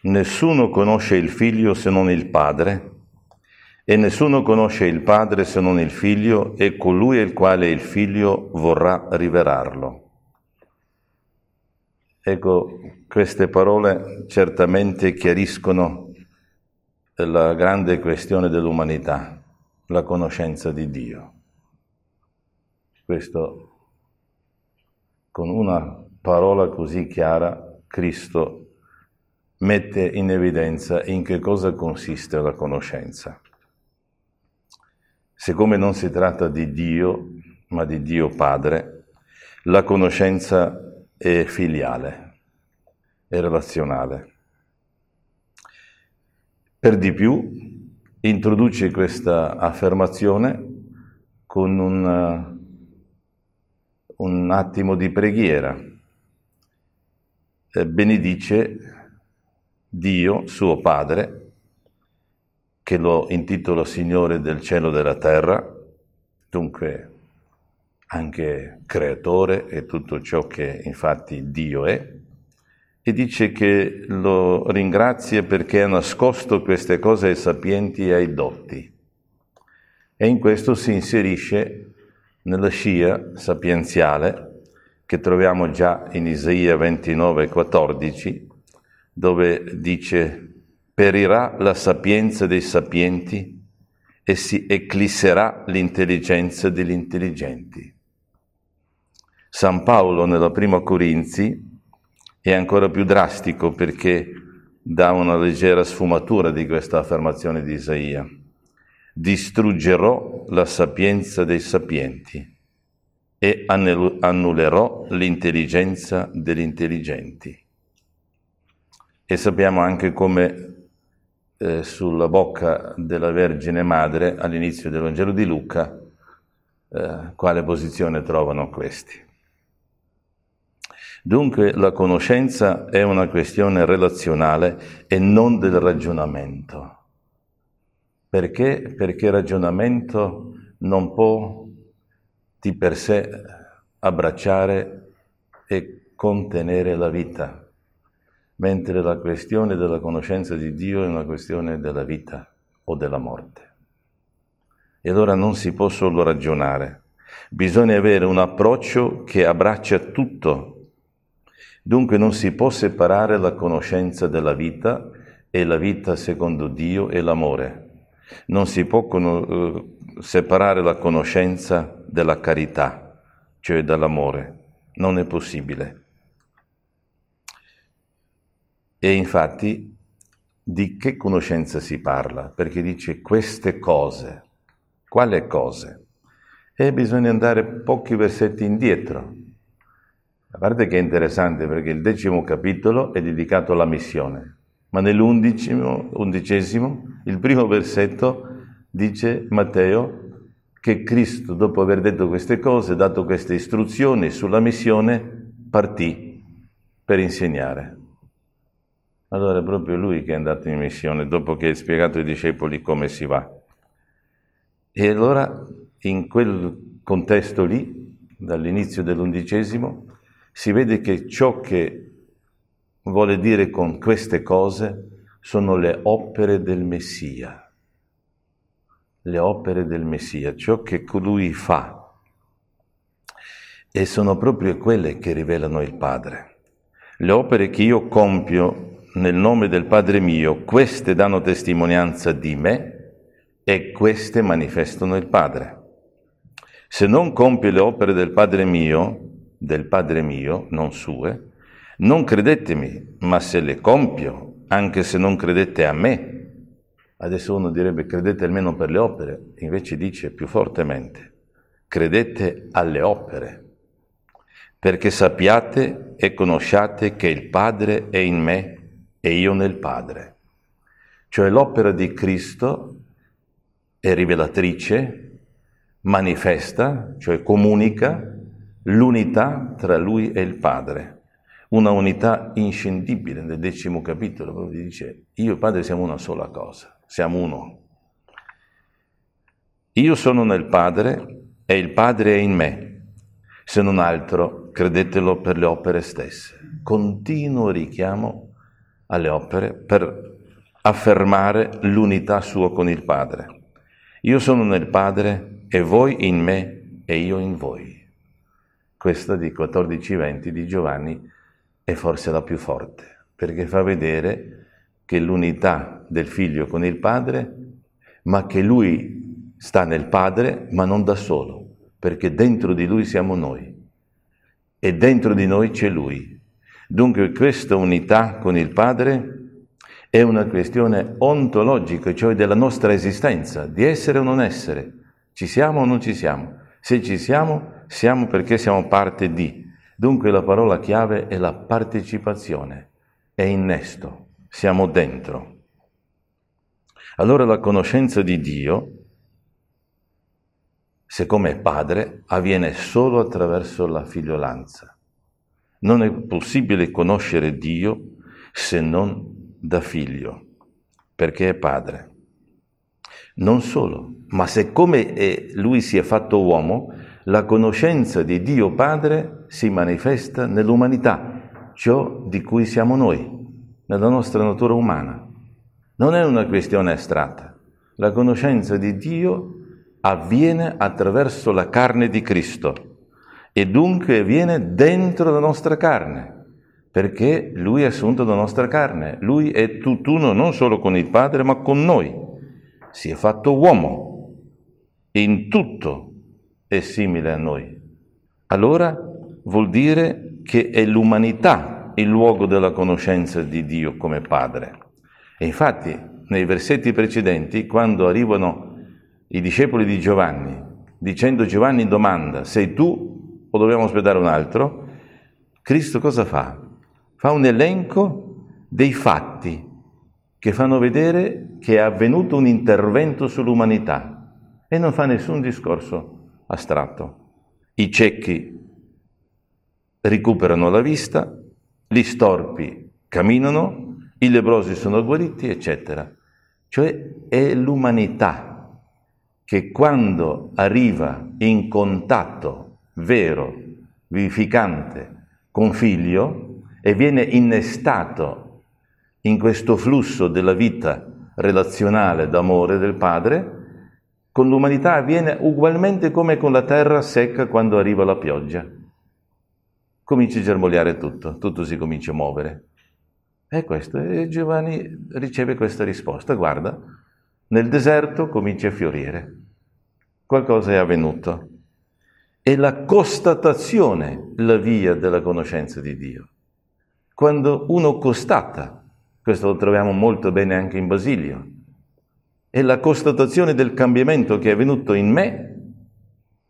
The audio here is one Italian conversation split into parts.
Nessuno conosce il figlio se non il padre, e nessuno conosce il padre se non il figlio e colui il quale il figlio vorrà rivelarlo. Ecco, queste parole certamente chiariscono la grande questione dell'umanità, la conoscenza di Dio. Questo, con una parola così chiara, Cristo mette in evidenza in che cosa consiste la conoscenza. Siccome non si tratta di Dio, ma di Dio Padre, la conoscenza è filiale, è relazionale. Per di più, introduce questa affermazione con un, un attimo di preghiera. Eh, benedice Dio, suo Padre, che lo intitola Signore del cielo e della terra, dunque anche creatore e tutto ciò che infatti Dio è, e dice che lo ringrazia perché ha nascosto queste cose ai sapienti e ai dotti. E in questo si inserisce nella scia sapienziale che troviamo già in Isaia 29, 14, dove dice perirà la sapienza dei sapienti e si eclisserà l'intelligenza degli intelligenti. San Paolo nella prima Corinzi è ancora più drastico perché dà una leggera sfumatura di questa affermazione di Isaia. Distruggerò la sapienza dei sapienti e annullerò l'intelligenza degli intelligenti e sappiamo anche come eh, sulla bocca della Vergine Madre all'inizio del Vangelo di Luca eh, quale posizione trovano questi. Dunque la conoscenza è una questione relazionale e non del ragionamento. Perché? Perché il ragionamento non può di per sé abbracciare e contenere la vita mentre la questione della conoscenza di Dio è una questione della vita o della morte. E allora non si può solo ragionare, bisogna avere un approccio che abbraccia tutto. Dunque non si può separare la conoscenza della vita e la vita secondo Dio e l'amore. Non si può con- eh, separare la conoscenza della carità, cioè dall'amore. Non è possibile. E infatti di che conoscenza si parla? Perché dice queste cose. Quale cose? E bisogna andare pochi versetti indietro. A parte che è interessante perché il decimo capitolo è dedicato alla missione, ma nell'undicesimo, il primo versetto, dice Matteo che Cristo, dopo aver detto queste cose, dato queste istruzioni sulla missione, partì per insegnare. Allora è proprio lui che è andato in missione dopo che ha spiegato ai discepoli come si va. E allora in quel contesto lì, dall'inizio dell'undicesimo, si vede che ciò che vuole dire con queste cose sono le opere del Messia, le opere del Messia, ciò che colui fa. E sono proprio quelle che rivelano il Padre. Le opere che io compio nel nome del Padre mio, queste danno testimonianza di me e queste manifestano il Padre. Se non compie le opere del Padre mio, del Padre mio, non sue, non credetemi, ma se le compio, anche se non credete a me, Adesso uno direbbe credete almeno per le opere, invece dice più fortemente credete alle opere, perché sappiate e conosciate che il Padre è in me e io nel Padre. Cioè l'opera di Cristo è rivelatrice, manifesta, cioè comunica l'unità tra lui e il Padre, una unità inscindibile. Nel decimo capitolo proprio dice, io e il Padre siamo una sola cosa, siamo uno. Io sono nel Padre e il Padre è in me. Se non altro, credetelo per le opere stesse. Continuo richiamo alle opere per affermare l'unità sua con il Padre. Io sono nel Padre e voi in me e io in voi. Questa di 14-20 di Giovanni è forse la più forte, perché fa vedere che l'unità del figlio con il padre, ma che lui sta nel padre, ma non da solo, perché dentro di lui siamo noi e dentro di noi c'è lui Dunque questa unità con il Padre è una questione ontologica, cioè della nostra esistenza, di essere o non essere. Ci siamo o non ci siamo? Se ci siamo, siamo perché siamo parte di. Dunque la parola chiave è la partecipazione, è innesto, siamo dentro. Allora la conoscenza di Dio, siccome è padre, avviene solo attraverso la figliolanza. Non è possibile conoscere Dio se non da figlio, perché è padre. Non solo, ma siccome lui si è fatto uomo, la conoscenza di Dio Padre si manifesta nell'umanità, ciò di cui siamo noi, nella nostra natura umana. Non è una questione astratta. La conoscenza di Dio avviene attraverso la carne di Cristo e dunque viene dentro la nostra carne, perché lui è assunto la nostra carne, lui è tutt'uno non solo con il Padre ma con noi, si è fatto uomo, in tutto è simile a noi. Allora vuol dire che è l'umanità il luogo della conoscenza di Dio come Padre. E infatti nei versetti precedenti, quando arrivano i discepoli di Giovanni, dicendo Giovanni domanda, sei tu o dobbiamo aspettare un altro? Cristo cosa fa? Fa un elenco dei fatti che fanno vedere che è avvenuto un intervento sull'umanità e non fa nessun discorso astratto. I ciechi recuperano la vista, gli storpi camminano, i lebrosi sono guariti, eccetera. Cioè è l'umanità che quando arriva in contatto vero, vivificante, con figlio e viene innestato in questo flusso della vita relazionale d'amore del Padre, con l'umanità avviene ugualmente come con la terra secca quando arriva la pioggia. Comincia a germogliare tutto, tutto si comincia a muovere. E questo, e Giovanni riceve questa risposta, guarda, nel deserto comincia a fiorire. Qualcosa è avvenuto è la constatazione la via della conoscenza di Dio. Quando uno constata, questo lo troviamo molto bene anche in Basilio, è la constatazione del cambiamento che è avvenuto in me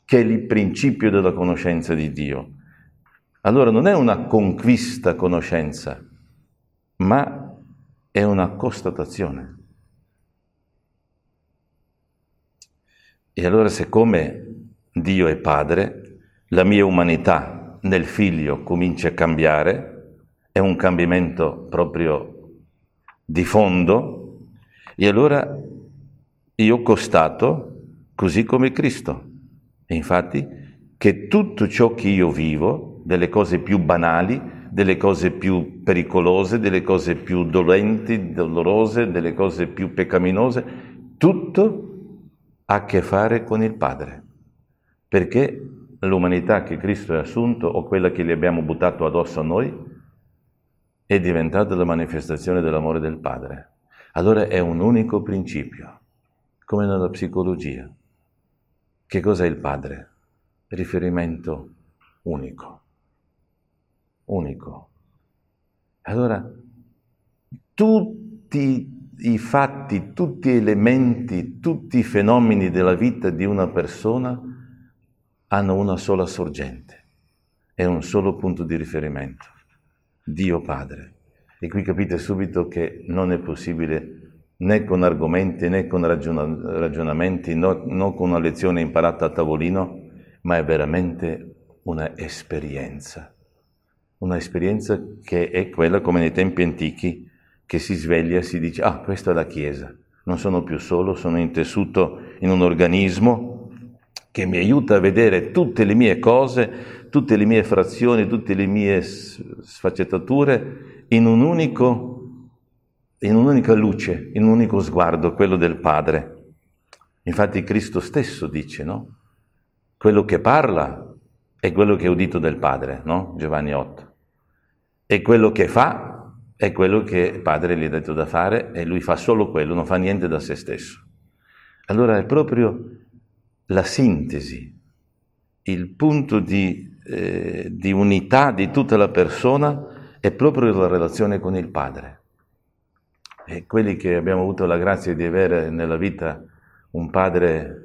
che è il principio della conoscenza di Dio. Allora non è una conquista conoscenza, ma è una constatazione. E allora siccome Dio è Padre, la mia umanità nel Figlio comincia a cambiare, è un cambiamento proprio di fondo, e allora io ho costato così come Cristo. E infatti che tutto ciò che io vivo, delle cose più banali, delle cose più pericolose, delle cose più dolenti, dolorose, delle cose più peccaminose, tutto ha a che fare con il Padre perché l'umanità che Cristo ha assunto o quella che gli abbiamo buttato addosso a noi è diventata la manifestazione dell'amore del Padre. Allora è un unico principio, come nella psicologia. Che cos'è il Padre? Riferimento unico. Unico. Allora, tutti i fatti, tutti gli elementi, tutti i fenomeni della vita di una persona hanno una sola sorgente e un solo punto di riferimento, Dio Padre. E qui capite subito che non è possibile né con argomenti né con ragion- ragionamenti, no, non con una lezione imparata a tavolino, ma è veramente una esperienza. Una esperienza che è quella, come nei tempi antichi, che si sveglia e si dice, ah, questa è la Chiesa, non sono più solo, sono intessuto in un organismo che mi aiuta a vedere tutte le mie cose, tutte le mie frazioni, tutte le mie sfaccettature in, un unico, in un'unica luce, in un unico sguardo, quello del Padre. Infatti Cristo stesso dice, no? Quello che parla è quello che è udito del Padre, no? Giovanni 8. E quello che fa è quello che il Padre gli ha detto da fare e lui fa solo quello, non fa niente da se stesso. Allora è proprio la sintesi, il punto di, eh, di unità di tutta la persona è proprio la relazione con il Padre. E quelli che abbiamo avuto la grazia di avere nella vita un padre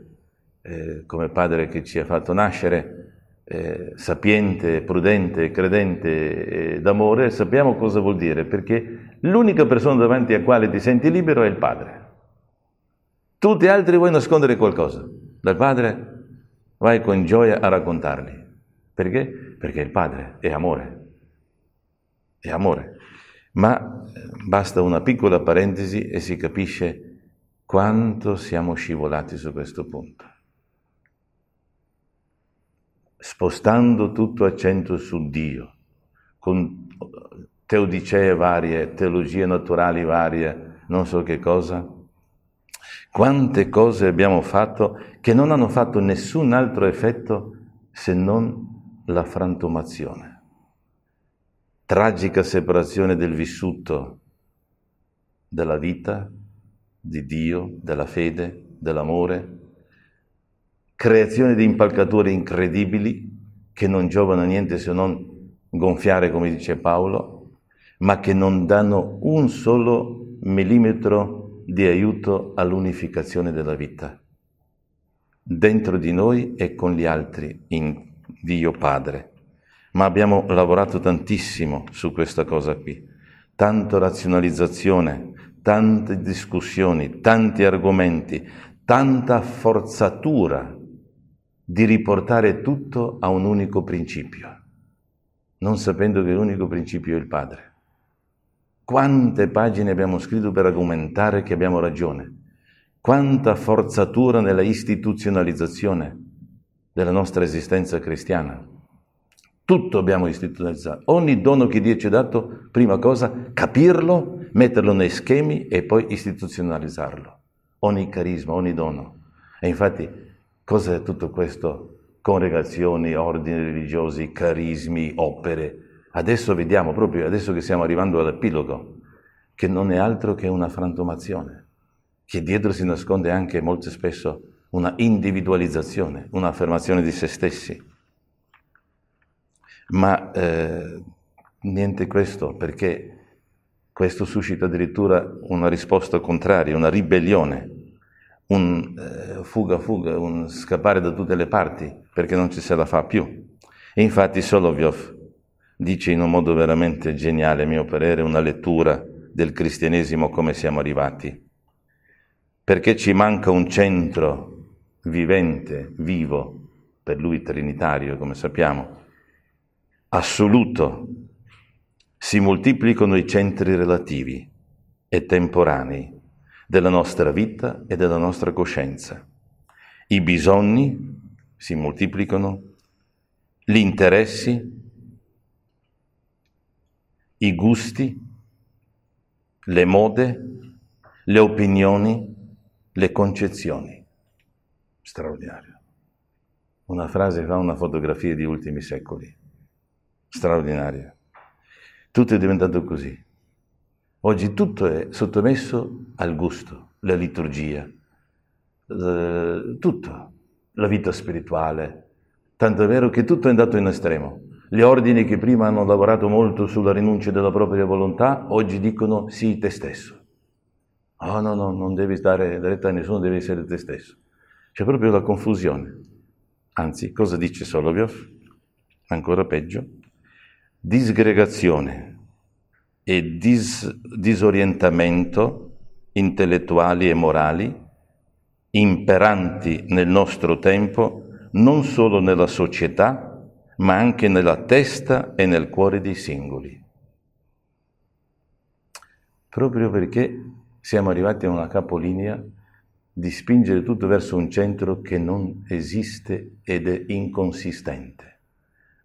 eh, come padre che ci ha fatto nascere, eh, sapiente, prudente, credente eh, d'amore, sappiamo cosa vuol dire, perché l'unica persona davanti a quale ti senti libero è il padre. Tutti gli altri vuoi nascondere qualcosa dal Padre, vai con gioia a raccontarli. Perché? Perché il Padre è amore. È amore. Ma eh, basta una piccola parentesi e si capisce quanto siamo scivolati su questo punto. Spostando tutto accento su Dio, con eh, teodicee varie, teologie naturali varie, non so che cosa, quante cose abbiamo fatto che non hanno fatto nessun altro effetto se non la frantumazione. Tragica separazione del vissuto, della vita, di Dio, della fede, dell'amore, creazione di impalcature incredibili che non giovano a niente se non gonfiare, come dice Paolo, ma che non danno un solo millimetro di aiuto all'unificazione della vita, dentro di noi e con gli altri, in Dio Padre. Ma abbiamo lavorato tantissimo su questa cosa qui, tanto razionalizzazione, tante discussioni, tanti argomenti, tanta forzatura di riportare tutto a un unico principio, non sapendo che l'unico principio è il Padre. Quante pagine abbiamo scritto per argomentare che abbiamo ragione? Quanta forzatura nella istituzionalizzazione della nostra esistenza cristiana? Tutto abbiamo istituzionalizzato. Ogni dono che Dio ci ha dato, prima cosa, capirlo, metterlo nei schemi e poi istituzionalizzarlo. Ogni carisma, ogni dono. E infatti, cosa è tutto questo? Congregazioni, ordini religiosi, carismi, opere Adesso vediamo, proprio adesso che stiamo arrivando all'epilogo, che non è altro che una frantumazione, che dietro si nasconde anche molto spesso una individualizzazione, un'affermazione di se stessi. Ma eh, niente questo, perché questo suscita addirittura una risposta contraria, una ribellione, un eh, fuga fuga, un scappare da tutte le parti perché non ci se la fa più. E infatti Solovyov dice in un modo veramente geniale, a mio parere, una lettura del cristianesimo come siamo arrivati. Perché ci manca un centro vivente, vivo, per lui trinitario, come sappiamo, assoluto, si moltiplicano i centri relativi e temporanei della nostra vita e della nostra coscienza. I bisogni si moltiplicano, gli interessi, i gusti, le mode, le opinioni, le concezioni. Straordinario. Una frase fa una fotografia di ultimi secoli. Straordinaria. Tutto è diventato così. Oggi tutto è sottomesso al gusto, la liturgia, tutto, la vita spirituale. Tanto è vero che tutto è andato in estremo. Gli ordini che prima hanno lavorato molto sulla rinuncia della propria volontà, oggi dicono sii sì, te stesso. Ah oh, no, no, non devi dare retta a nessuno, devi essere te stesso. C'è proprio la confusione. Anzi, cosa dice Solovyov? Ancora peggio. Disgregazione e dis- disorientamento intellettuali e morali imperanti nel nostro tempo, non solo nella società, ma anche nella testa e nel cuore dei singoli. Proprio perché siamo arrivati a una capolinea di spingere tutto verso un centro che non esiste ed è inconsistente,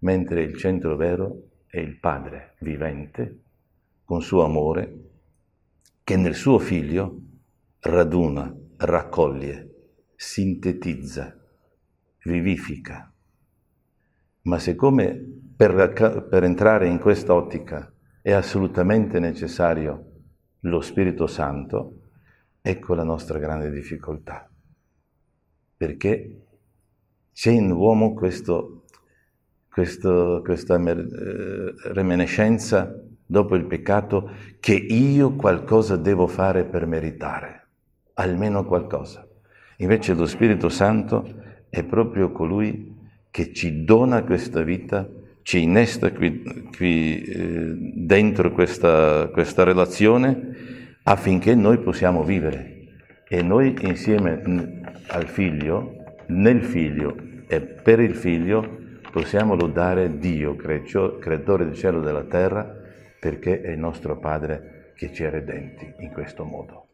mentre il centro vero è il Padre vivente, con suo amore, che nel suo figlio raduna, raccoglie, sintetizza, vivifica. Ma siccome per, per entrare in questa ottica è assolutamente necessario lo Spirito Santo, ecco la nostra grande difficoltà. Perché c'è in uomo questo, questo, questa eh, reminiscenza dopo il peccato che io qualcosa devo fare per meritare, almeno qualcosa. Invece lo Spirito Santo è proprio colui che ci dona questa vita, ci innesta qui, qui eh, dentro questa, questa relazione affinché noi possiamo vivere. E noi insieme mm, al figlio, nel figlio e per il figlio possiamo lodare Dio, creatore del cielo e della terra, perché è il nostro Padre che ci ha redenti in questo modo.